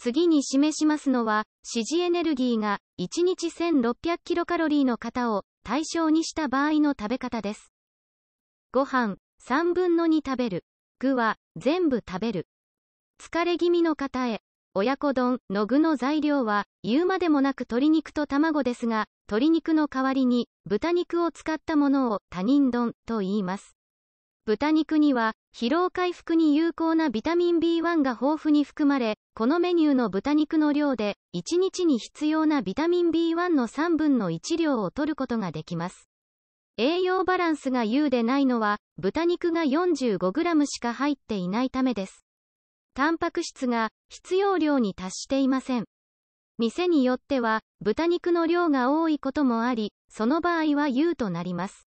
次に示しますのは、支持エネルギーが1日1 6 0 0カロリーの方を対象にした場合の食べ方です。ご飯、3分の2食べる。具は、全部食べる。疲れ気味の方へ、親子丼の具の材料は、言うまでもなく鶏肉と卵ですが、鶏肉の代わりに、豚肉を使ったものを他人丼と言います。豚肉には疲労回復に有効なビタミン B1 が豊富に含まれ、このメニューの豚肉の量で1日に必要なビタミン B1 の3分の1量を取ることができます。栄養バランスが優でないのは、豚肉が 45g しか入っていないためです。タンパク質が必要量に達していません。店によっては、豚肉の量が多いこともあり、その場合は U となります。